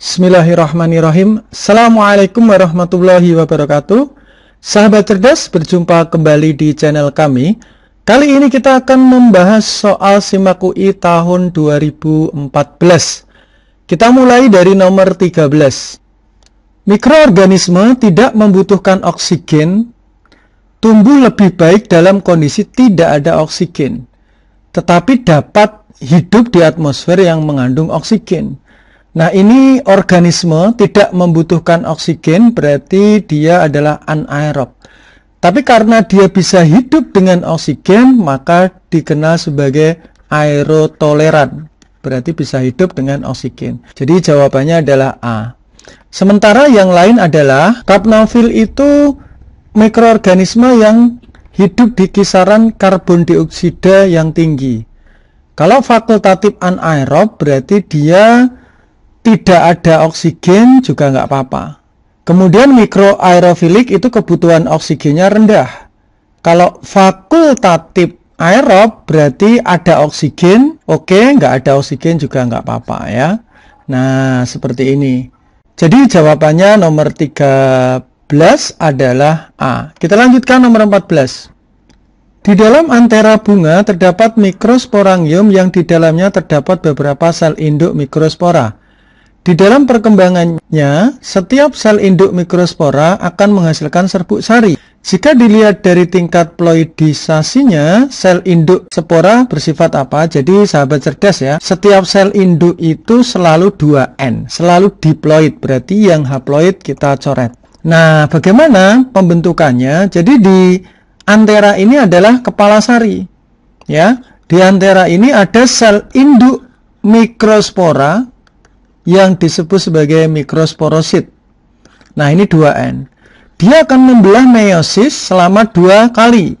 Bismillahirrahmanirrahim. Assalamualaikum warahmatullahi wabarakatuh. Sahabat cerdas, berjumpa kembali di channel kami. Kali ini kita akan membahas soal SIMAK UI tahun 2014. Kita mulai dari nomor 13. Mikroorganisme tidak membutuhkan oksigen, tumbuh lebih baik dalam kondisi tidak ada oksigen, tetapi dapat hidup di atmosfer yang mengandung oksigen. Nah ini organisme tidak membutuhkan oksigen berarti dia adalah anaerob. Tapi karena dia bisa hidup dengan oksigen maka dikenal sebagai aerotoleran. Berarti bisa hidup dengan oksigen. Jadi jawabannya adalah A. Sementara yang lain adalah kapnofil itu mikroorganisme yang hidup di kisaran karbon dioksida yang tinggi. Kalau fakultatif anaerob berarti dia tidak ada oksigen juga nggak apa-apa. Kemudian mikro aerofilik itu kebutuhan oksigennya rendah. Kalau fakultatif aerob berarti ada oksigen, oke nggak ada oksigen juga nggak apa-apa ya. Nah seperti ini. Jadi jawabannya nomor 13 adalah A. Kita lanjutkan nomor 14. Di dalam antera bunga terdapat mikrosporangium yang di dalamnya terdapat beberapa sel induk mikrospora. Di dalam perkembangannya, setiap sel induk mikrospora akan menghasilkan serbuk sari. Jika dilihat dari tingkat ploidisasinya, sel induk spora bersifat apa? Jadi sahabat cerdas ya, setiap sel induk itu selalu 2N, selalu diploid, berarti yang haploid kita coret. Nah, bagaimana pembentukannya? Jadi di antera ini adalah kepala sari. Ya, di antera ini ada sel induk mikrospora yang disebut sebagai mikrosporosit. Nah, ini 2N. Dia akan membelah meiosis selama dua kali.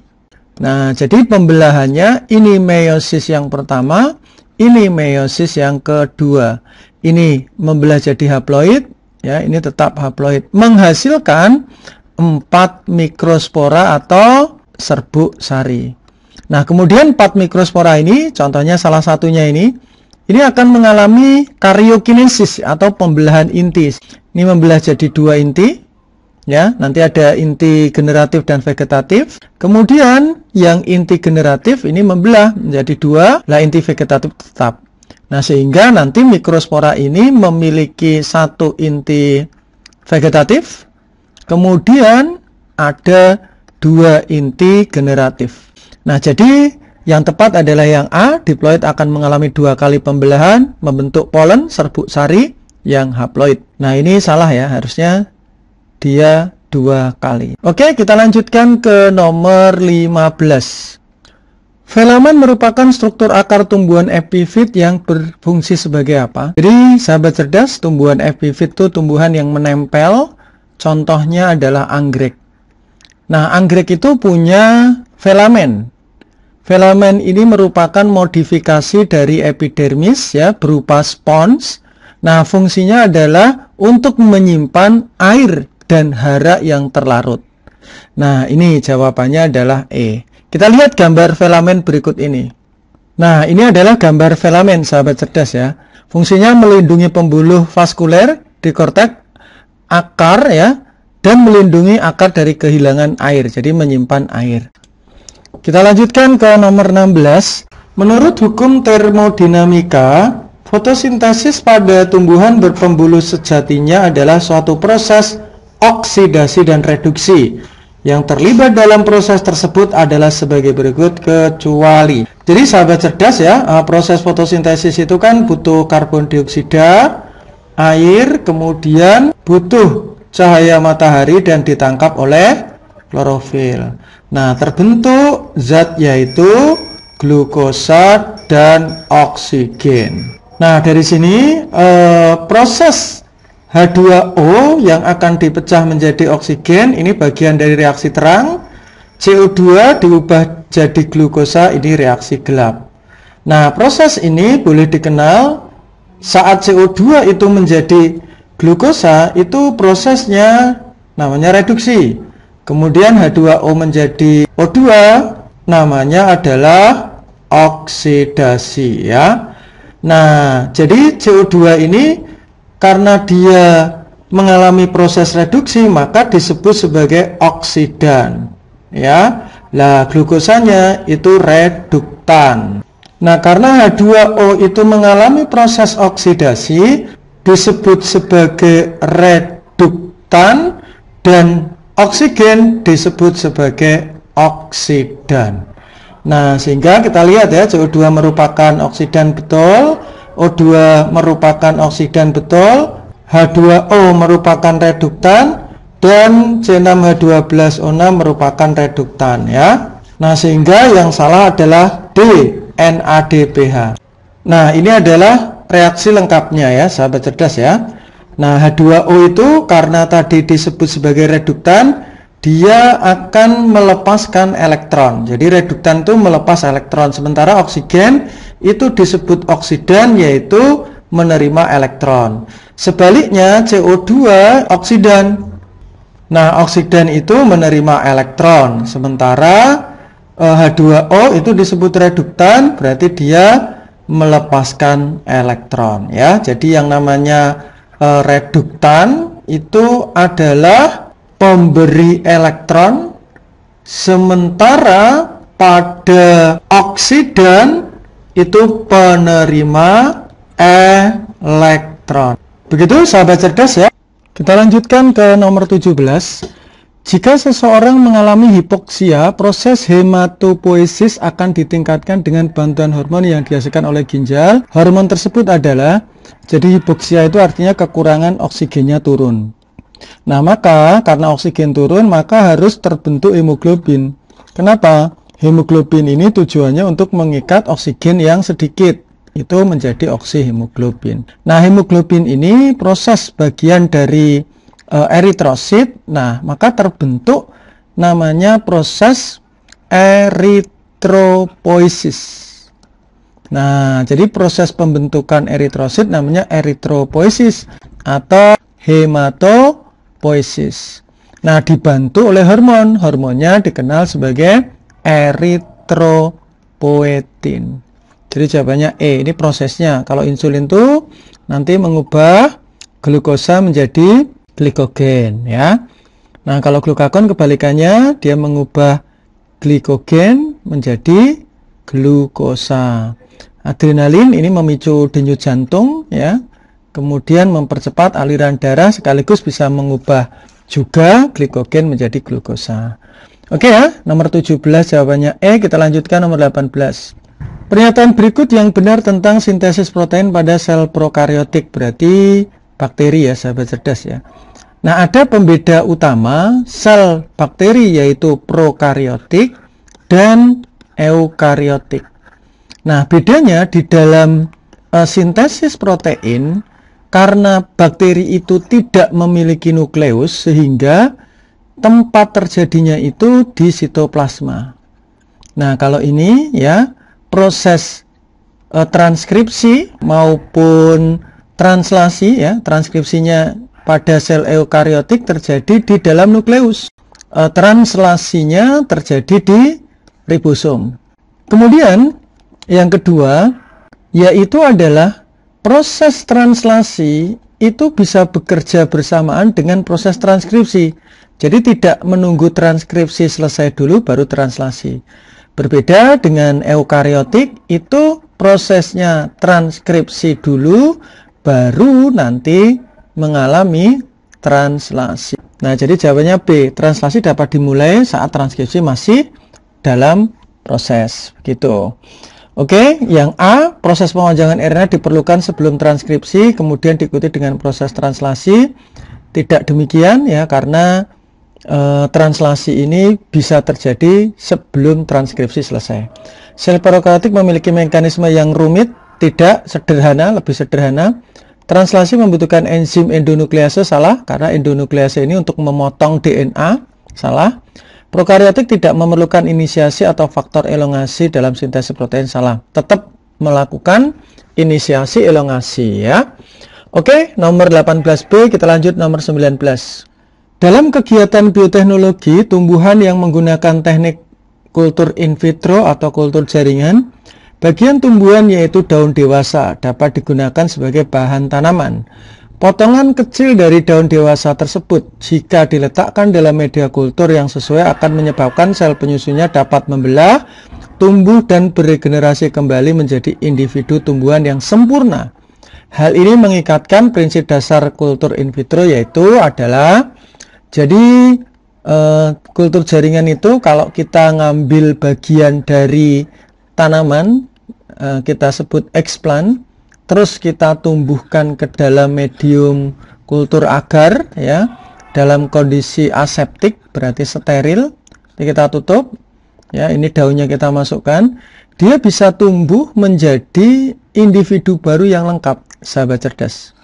Nah, jadi pembelahannya ini meiosis yang pertama, ini meiosis yang kedua. Ini membelah jadi haploid, ya, ini tetap haploid. Menghasilkan 4 mikrospora atau serbuk sari. Nah, kemudian 4 mikrospora ini, contohnya salah satunya ini, ini akan mengalami karyokinesis atau pembelahan inti. Ini membelah jadi dua inti. Ya, nanti ada inti generatif dan vegetatif. Kemudian yang inti generatif ini membelah menjadi dua, lah inti vegetatif tetap. Nah, sehingga nanti mikrospora ini memiliki satu inti vegetatif, kemudian ada dua inti generatif. Nah, jadi yang tepat adalah yang A, diploid akan mengalami dua kali pembelahan, membentuk polen serbuk sari yang haploid. Nah, ini salah ya, harusnya dia dua kali. Oke, kita lanjutkan ke nomor 15. Velamen merupakan struktur akar tumbuhan epifit yang berfungsi sebagai apa? Jadi, sahabat cerdas, tumbuhan epifit itu tumbuhan yang menempel. Contohnya adalah anggrek. Nah, anggrek itu punya velamen. Filamen ini merupakan modifikasi dari epidermis ya berupa spons. Nah, fungsinya adalah untuk menyimpan air dan hara yang terlarut. Nah, ini jawabannya adalah E. Kita lihat gambar filamen berikut ini. Nah, ini adalah gambar filamen sahabat cerdas ya. Fungsinya melindungi pembuluh vaskuler di korteks akar ya dan melindungi akar dari kehilangan air. Jadi menyimpan air. Kita lanjutkan ke nomor 16. Menurut hukum termodinamika, fotosintesis pada tumbuhan berpembuluh sejatinya adalah suatu proses oksidasi dan reduksi. Yang terlibat dalam proses tersebut adalah sebagai berikut kecuali. Jadi sahabat cerdas ya, eh, proses fotosintesis itu kan butuh karbon dioksida, air, kemudian butuh cahaya matahari dan ditangkap oleh klorofil. Nah, terbentuk zat yaitu glukosa dan oksigen. Nah, dari sini eh, proses H2O yang akan dipecah menjadi oksigen ini bagian dari reaksi terang. CO2 diubah jadi glukosa ini reaksi gelap. Nah, proses ini boleh dikenal saat CO2 itu menjadi glukosa itu prosesnya namanya reduksi. Kemudian H2O menjadi O2 namanya adalah oksidasi ya. Nah, jadi CO2 ini karena dia mengalami proses reduksi maka disebut sebagai oksidan ya. Lah glukosanya itu reduktan. Nah, karena H2O itu mengalami proses oksidasi disebut sebagai reduktan dan Oksigen disebut sebagai oksidan. Nah, sehingga kita lihat ya CO2 merupakan oksidan betul, O2 merupakan oksidan betul, H2O merupakan reduktan dan C6H12O6 merupakan reduktan ya. Nah, sehingga yang salah adalah D NADPH. Nah, ini adalah reaksi lengkapnya ya, sahabat cerdas ya. Nah, H2O itu karena tadi disebut sebagai reduktan, dia akan melepaskan elektron. Jadi reduktan itu melepas elektron, sementara oksigen itu disebut oksidan yaitu menerima elektron. Sebaliknya CO2 oksidan. Nah, oksidan itu menerima elektron, sementara H2O eh, itu disebut reduktan, berarti dia melepaskan elektron ya. Jadi yang namanya E, reduktan itu adalah pemberi elektron sementara pada oksidan itu penerima elektron. Begitu sahabat cerdas ya. Kita lanjutkan ke nomor 17. Jika seseorang mengalami hipoksia, proses hematopoiesis akan ditingkatkan dengan bantuan hormon yang dihasilkan oleh ginjal. Hormon tersebut adalah jadi hipoksia itu artinya kekurangan oksigennya turun. Nah, maka karena oksigen turun, maka harus terbentuk hemoglobin. Kenapa? Hemoglobin ini tujuannya untuk mengikat oksigen yang sedikit. Itu menjadi oksihemoglobin. Nah, hemoglobin ini proses bagian dari e, eritrosit. Nah, maka terbentuk namanya proses eritropoiesis. Nah, jadi proses pembentukan eritrosit namanya eritropoiesis atau hematopoiesis. Nah, dibantu oleh hormon. Hormonnya dikenal sebagai eritropoietin. Jadi jawabannya E, ini prosesnya. Kalau insulin itu nanti mengubah glukosa menjadi glikogen ya. Nah, kalau glukagon kebalikannya dia mengubah glikogen menjadi glukosa. Adrenalin ini memicu denyut jantung ya. Kemudian mempercepat aliran darah sekaligus bisa mengubah juga glikogen menjadi glukosa. Oke ya, nomor 17 jawabannya E, kita lanjutkan nomor 18. Pernyataan berikut yang benar tentang sintesis protein pada sel prokaryotik berarti bakteri ya sahabat cerdas ya. Nah ada pembeda utama sel bakteri yaitu prokariotik dan eukariotik. Nah, bedanya di dalam uh, sintesis protein karena bakteri itu tidak memiliki nukleus sehingga tempat terjadinya itu di sitoplasma. Nah, kalau ini ya proses uh, transkripsi maupun translasi ya, transkripsinya pada sel eukariotik terjadi di dalam nukleus. uh, translasinya terjadi di ribosom. Kemudian yang kedua yaitu adalah proses translasi itu bisa bekerja bersamaan dengan proses transkripsi. Jadi tidak menunggu transkripsi selesai dulu baru translasi. Berbeda dengan eukariotik itu prosesnya transkripsi dulu baru nanti mengalami translasi. Nah, jadi jawabannya B. Translasi dapat dimulai saat transkripsi masih dalam proses. Begitu. Oke, okay, yang A, proses pengojangan RNA diperlukan sebelum transkripsi, kemudian diikuti dengan proses translasi. Tidak demikian ya, karena e, translasi ini bisa terjadi sebelum transkripsi selesai. Sel prokaryotik memiliki mekanisme yang rumit, tidak sederhana, lebih sederhana. Translasi membutuhkan enzim endonuklease, salah, karena endonuklease ini untuk memotong DNA, salah. Prokariotik tidak memerlukan inisiasi atau faktor elongasi dalam sintesis protein salah. Tetap melakukan inisiasi elongasi ya. Oke, nomor 18B kita lanjut nomor 19. Dalam kegiatan bioteknologi, tumbuhan yang menggunakan teknik kultur in vitro atau kultur jaringan, bagian tumbuhan yaitu daun dewasa dapat digunakan sebagai bahan tanaman. Potongan kecil dari daun dewasa tersebut jika diletakkan dalam media kultur yang sesuai akan menyebabkan sel penyusunnya dapat membelah, tumbuh dan beregenerasi kembali menjadi individu tumbuhan yang sempurna. Hal ini mengikatkan prinsip dasar kultur in vitro yaitu adalah jadi eh, kultur jaringan itu kalau kita ngambil bagian dari tanaman eh, kita sebut explant terus kita tumbuhkan ke dalam medium kultur agar ya dalam kondisi aseptik berarti steril Jadi kita tutup ya ini daunnya kita masukkan dia bisa tumbuh menjadi individu baru yang lengkap sahabat cerdas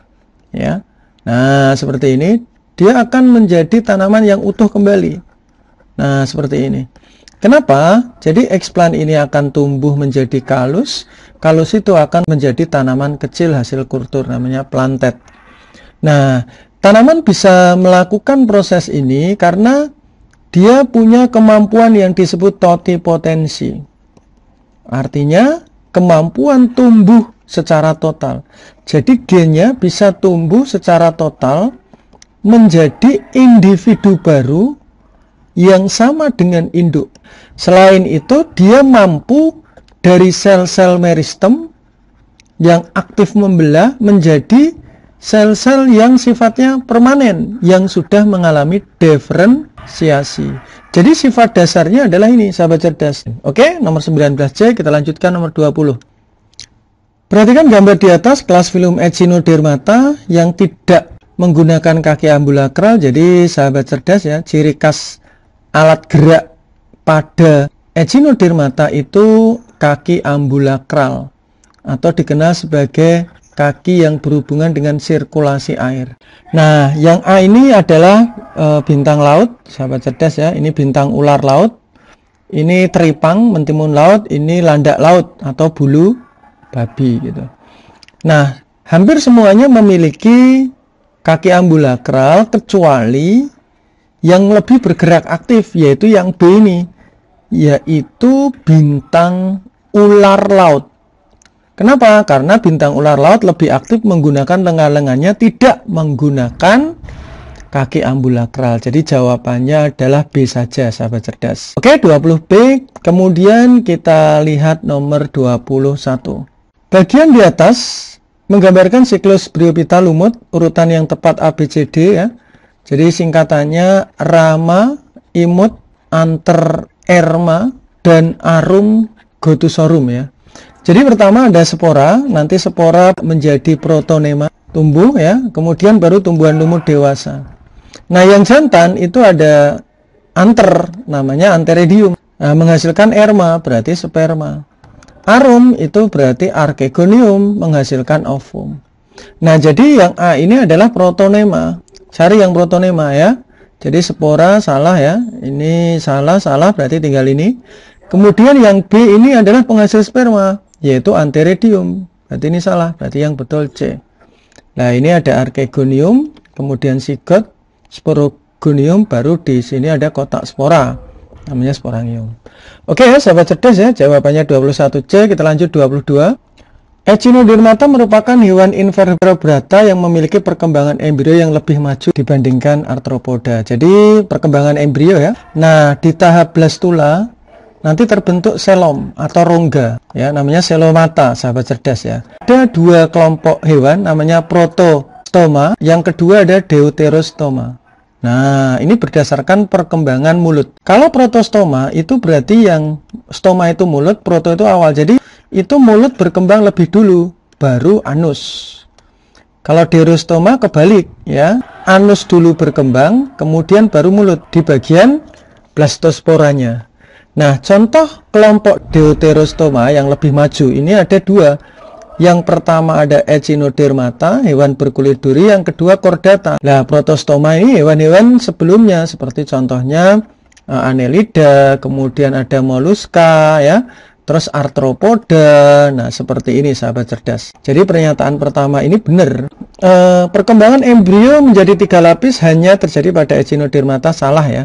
ya nah seperti ini dia akan menjadi tanaman yang utuh kembali nah seperti ini Kenapa? Jadi eksplan ini akan tumbuh menjadi kalus, kalus itu akan menjadi tanaman kecil hasil kultur namanya plantet. Nah, tanaman bisa melakukan proses ini karena dia punya kemampuan yang disebut totipotensi. Artinya, kemampuan tumbuh secara total. Jadi gennya bisa tumbuh secara total menjadi individu baru yang sama dengan induk. Selain itu, dia mampu dari sel-sel meristem yang aktif membelah menjadi sel-sel yang sifatnya permanen yang sudah mengalami diferensiasi. Jadi sifat dasarnya adalah ini, sahabat cerdas. Oke, nomor 19C kita lanjutkan nomor 20. Perhatikan gambar di atas kelas film Echinodermata yang tidak menggunakan kaki ambulakral. Jadi sahabat cerdas ya, ciri khas alat gerak pada echinodermata itu kaki ambulakral atau dikenal sebagai kaki yang berhubungan dengan sirkulasi air. Nah, yang A ini adalah e, bintang laut, sahabat cerdas ya. Ini bintang ular laut. Ini teripang, mentimun laut, ini landak laut atau bulu babi gitu. Nah, hampir semuanya memiliki kaki ambulakral kecuali yang lebih bergerak aktif yaitu yang B ini yaitu bintang ular laut kenapa? karena bintang ular laut lebih aktif menggunakan lengan-lengannya tidak menggunakan kaki ambulakral jadi jawabannya adalah B saja sahabat cerdas oke 20B kemudian kita lihat nomor 21 bagian di atas menggambarkan siklus briopita lumut urutan yang tepat ABCD ya jadi singkatannya Rama, Imut, Anter Erma, dan Arum Gotusorum ya. Jadi pertama ada spora, nanti spora menjadi protonema, tumbuh ya, kemudian baru tumbuhan lumut dewasa. Nah yang jantan itu ada anter, namanya Anteridium Nah, menghasilkan erma, berarti sperma. Arum itu berarti Arkegonium menghasilkan ovum. Nah jadi yang A ini adalah protonema, cari yang protonema ya jadi spora salah ya ini salah salah berarti tinggal ini kemudian yang B ini adalah penghasil sperma yaitu anteridium. berarti ini salah berarti yang betul C nah ini ada archegonium kemudian sigot sporogonium baru di sini ada kotak spora namanya sporangium oke ya sahabat cerdas ya jawabannya 21C kita lanjut 22 Echinodermata merupakan hewan invertebrata yang memiliki perkembangan embrio yang lebih maju dibandingkan arthropoda. Jadi perkembangan embrio ya. Nah, di tahap blastula nanti terbentuk selom atau rongga ya, namanya selomata, sahabat cerdas ya. Ada dua kelompok hewan namanya protostoma, yang kedua ada deuterostoma. Nah, ini berdasarkan perkembangan mulut. Kalau protostoma itu berarti yang stoma itu mulut, proto itu awal. Jadi itu mulut berkembang lebih dulu, baru anus. Kalau dirostoma kebalik ya, anus dulu berkembang, kemudian baru mulut di bagian blastosporanya. Nah, contoh kelompok deuterostoma yang lebih maju ini ada dua. Yang pertama ada echinodermata, hewan berkulit duri, yang kedua chordata. Nah, protostoma ini hewan-hewan sebelumnya seperti contohnya eh, anelida, kemudian ada moluska ya, terus arthropoda. Nah, seperti ini sahabat cerdas. Jadi pernyataan pertama ini benar. E, perkembangan embrio menjadi tiga lapis hanya terjadi pada Echinodermata salah ya.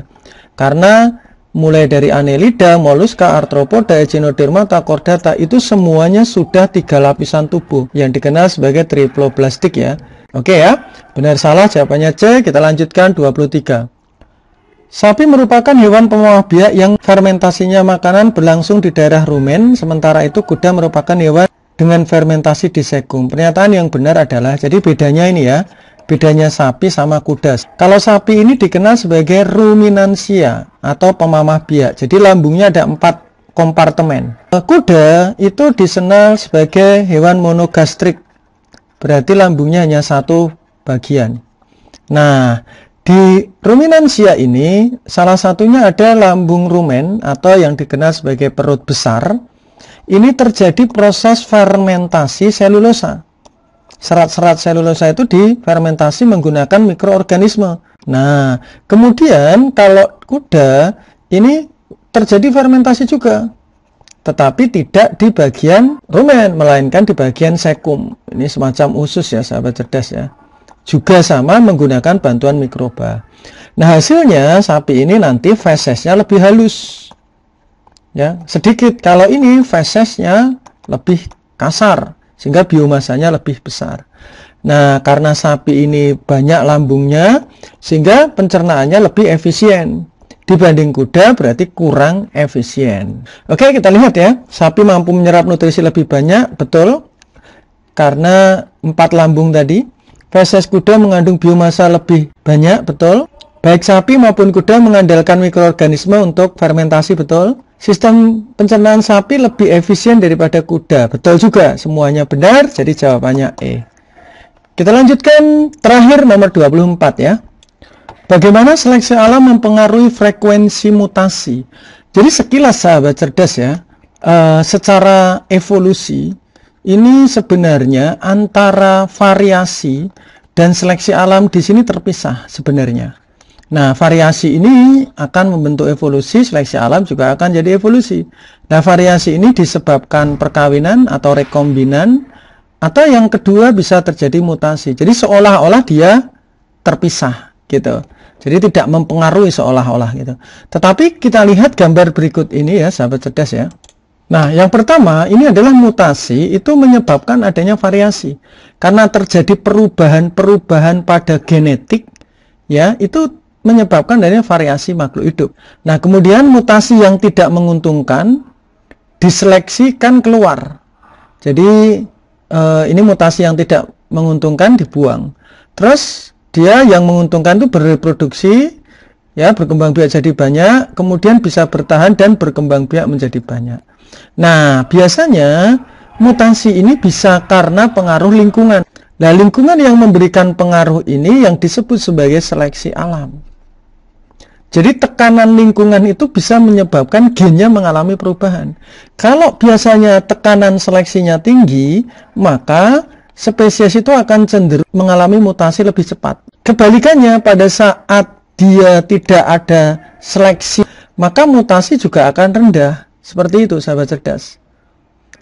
Karena mulai dari anelida, Moluska, arthropoda, Echinodermata, chordata itu semuanya sudah tiga lapisan tubuh yang dikenal sebagai triploblastik ya. Oke ya. Benar salah jawabannya C. Kita lanjutkan 23. Sapi merupakan hewan pemuah biak yang fermentasinya makanan berlangsung di daerah rumen, sementara itu kuda merupakan hewan dengan fermentasi di sekum. Pernyataan yang benar adalah, jadi bedanya ini ya, bedanya sapi sama kuda. Kalau sapi ini dikenal sebagai ruminansia atau pemamah biak, jadi lambungnya ada empat kompartemen. Eh, kuda itu disenal sebagai hewan monogastrik, berarti lambungnya hanya satu bagian. Nah, di ruminansia ini, salah satunya ada lambung rumen atau yang dikenal sebagai perut besar. Ini terjadi proses fermentasi selulosa. Serat-serat selulosa itu difermentasi menggunakan mikroorganisme. Nah, kemudian kalau kuda ini terjadi fermentasi juga. Tetapi tidak di bagian rumen, melainkan di bagian sekum. Ini semacam usus ya, sahabat cerdas ya juga sama menggunakan bantuan mikroba. Nah hasilnya sapi ini nanti fesesnya lebih halus, ya sedikit. Kalau ini fesesnya lebih kasar sehingga biomasanya lebih besar. Nah karena sapi ini banyak lambungnya sehingga pencernaannya lebih efisien dibanding kuda berarti kurang efisien. Oke kita lihat ya sapi mampu menyerap nutrisi lebih banyak betul karena empat lambung tadi feses kuda mengandung biomasa lebih banyak, betul. Baik sapi maupun kuda mengandalkan mikroorganisme untuk fermentasi, betul. Sistem pencernaan sapi lebih efisien daripada kuda, betul juga. Semuanya benar, jadi jawabannya E. Kita lanjutkan terakhir nomor 24 ya. Bagaimana seleksi alam mempengaruhi frekuensi mutasi? Jadi sekilas sahabat cerdas ya, uh, secara evolusi ini sebenarnya antara variasi dan seleksi alam di sini terpisah sebenarnya. Nah, variasi ini akan membentuk evolusi, seleksi alam juga akan jadi evolusi. Nah, variasi ini disebabkan perkawinan atau rekombinan, atau yang kedua bisa terjadi mutasi. Jadi seolah-olah dia terpisah gitu. Jadi tidak mempengaruhi seolah-olah gitu. Tetapi kita lihat gambar berikut ini ya, sahabat cerdas ya. Nah, yang pertama ini adalah mutasi itu menyebabkan adanya variasi. Karena terjadi perubahan-perubahan pada genetik ya, itu menyebabkan adanya variasi makhluk hidup. Nah, kemudian mutasi yang tidak menguntungkan diseleksikan keluar. Jadi eh, ini mutasi yang tidak menguntungkan dibuang. Terus dia yang menguntungkan itu bereproduksi ya berkembang biak jadi banyak, kemudian bisa bertahan dan berkembang biak menjadi banyak. Nah, biasanya mutasi ini bisa karena pengaruh lingkungan. Nah, lingkungan yang memberikan pengaruh ini yang disebut sebagai seleksi alam. Jadi tekanan lingkungan itu bisa menyebabkan gennya mengalami perubahan. Kalau biasanya tekanan seleksinya tinggi, maka spesies itu akan cenderung mengalami mutasi lebih cepat. Kebalikannya pada saat dia tidak ada seleksi, maka mutasi juga akan rendah. Seperti itu sahabat cerdas.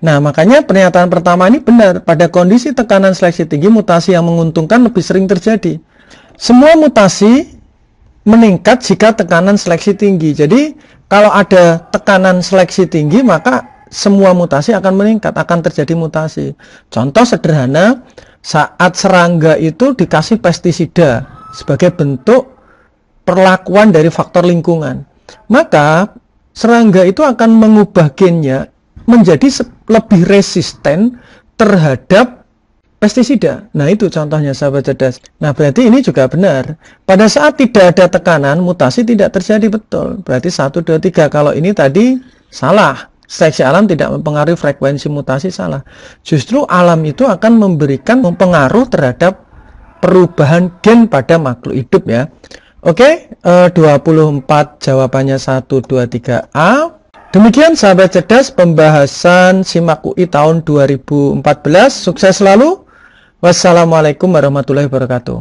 Nah, makanya pernyataan pertama ini benar. Pada kondisi tekanan seleksi tinggi, mutasi yang menguntungkan lebih sering terjadi. Semua mutasi meningkat jika tekanan seleksi tinggi. Jadi, kalau ada tekanan seleksi tinggi, maka semua mutasi akan meningkat, akan terjadi mutasi. Contoh sederhana, saat serangga itu dikasih pestisida sebagai bentuk perlakuan dari faktor lingkungan. Maka serangga itu akan mengubah gennya menjadi lebih resisten terhadap pestisida. Nah, itu contohnya sahabat cerdas. Nah, berarti ini juga benar. Pada saat tidak ada tekanan, mutasi tidak terjadi betul. Berarti 1, 2, 3. Kalau ini tadi salah. Seleksi alam tidak mempengaruhi frekuensi mutasi salah. Justru alam itu akan memberikan pengaruh terhadap perubahan gen pada makhluk hidup ya. Oke, okay, uh, 24 jawabannya 1, 2, 3A. Demikian sahabat cerdas pembahasan SIMAK UI tahun 2014. Sukses selalu. Wassalamualaikum warahmatullahi wabarakatuh.